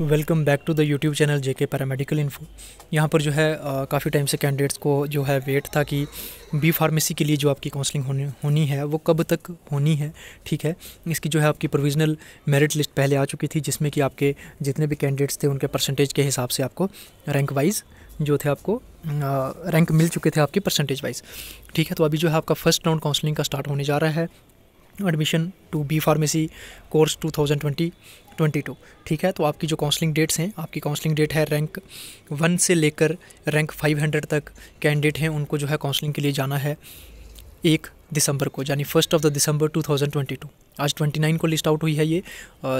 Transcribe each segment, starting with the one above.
welcome back to the YouTube channel JK paramedical info यहाँ पर जो है काफ़ी टाइम से कैंडिडेट्स को जो है वेट था कि बी फार्मेसी के लिए जो आपकी काउंसलिंग होनी होनी है वो कब तक होनी है ठीक है इसकी जो है आपकी प्रोविजनल मेरिट लिस्ट पहले आ चुकी थी जिसमें कि आपके जितने भी कैंडिडेट्स थे उनके परसेंटेज के हिसाब से आपको रैंक वाइज जो थे आपको रैंक मिल चुके थे आपके परसेंटेज वाइज ठीक है तो अभी जो है आपका फर्स्ट राउंड काउंसलिंग का स्टार्ट होने जा रहा है admission to B pharmacy course 2020 22 ठीक है तो आपकी जो काउंसलिंग डेट्स हैं आपकी काउंसलिंग डेट है रैंक वन से लेकर रैंक 500 तक कैंडिडेट हैं उनको जो है काउंसलिंग के लिए जाना है एक दिसंबर को यानी फर्स्ट ऑफ द दिसंबर 2022 आज 29 को लिस्ट आउट हुई है ये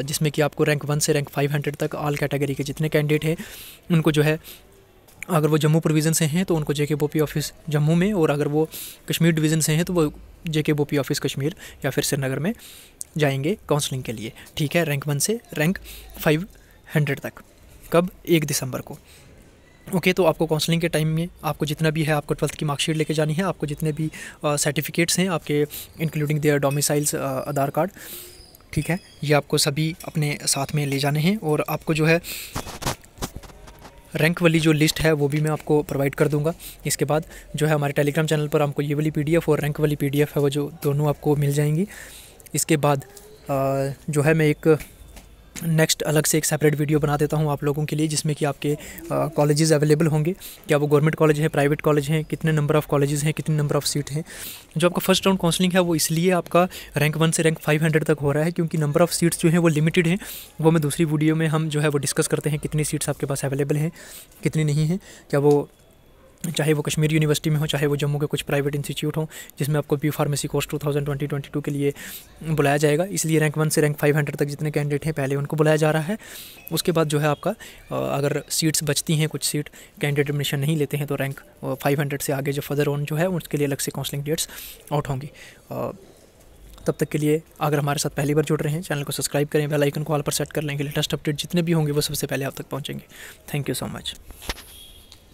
जिसमें कि आपको रैंक वन से रैंक 500 तक ऑल कैटेगरी के जितने कैंडिडेट हैं उनको जो है अगर वो जम्मू प्रोविज़न से हैं तो उनको जेके बोपी ऑफिस जम्मू में और अगर वो कश्मीर डिवीज़न से हैं तो वो जे के बोपी ऑफिस कश्मीर या फिर श्रीनगर में जाएंगे काउंसलिंग के लिए ठीक है रैंक वन से रैंक फाइव हंड्रेड तक कब एक दिसंबर को ओके तो आपको काउंसलिंग के टाइम में आपको जितना भी है आपको ट्वेल्थ की मार्कशीट लेके जानी है आपको जितने भी सर्टिफिकेट्स हैं आपके including their domiciles Aadhaar card ठीक है ये आपको सभी अपने साथ में ले जाने हैं और आपको जो है रैंक वाली जो लिस्ट है वो भी मैं आपको प्रोवाइड कर दूंगा इसके बाद जो है हमारे टेलीग्राम चैनल पर आपको ये वाली पी और रैंक वाली पी है वो जो दोनों आपको मिल जाएंगी इसके बाद जो है मैं एक नेक्स्ट अलग से एक सेपरेट वीडियो बना देता हूँ आप लोगों के लिए जिसमें कि आपके कॉलेजेस अवेलेबल होंगे क्या वो गवर्नमेंट कॉलेज है प्राइवेट कॉलेज हैं कितने नंबर ऑफ़ कॉलेजेस हैं कितने नंबर ऑफ़ सीट हैं जो आपका फर्स्ट राउंड काउंसलिंग है वो इसलिए आपका रैंक वन से रैंक फाइव हंड्रेड तक हो रहा है क्योंकि नंबर ऑफ़ सीट्स जो हैं वो लिमिटेड हैं वो मैं दूसरी वीडियो में हम जो है वो डिस्कस करते हैं कितनी सीट्स आपके पास अवेलेबल हैं कितनी नहीं हैं क्या वो चाहे वो कश्मीर यूनिवर्सिटी में हो चाहे वो जम्मू के कुछ प्राइवेट इंस्टीट्यूट हो जिसमें आपको बी फार्मेसी कोर्स 2020 22 के लिए बुलाया जाएगा इसलिए रैंक वन से रैंक 500 तक जितने कैंडिडेट हैं पहले उनको बुलाया जा रहा है उसके बाद जो है आपका अगर सीट्स बचती हैं कुछ सीट कैंडिडेट एडमिशन नहीं लेते हैं तो रैंक फाइव से आगे जो फर्दर ऑन जो है उसके लिए अलग से काउंसलिंग डेट्स आउट होंगी तब तक के लिए अगर हमारे साथ पहली बार जुड़ रहे हैं चैनल को सब्सक्राइब करें बेल आइकन को ऑल पर सेट कर लेंगे लेटेस्ट अपडेट जितने भी होंगे वो सबसे पहले आप तक पहुंचेंगे थैंक यू सो मच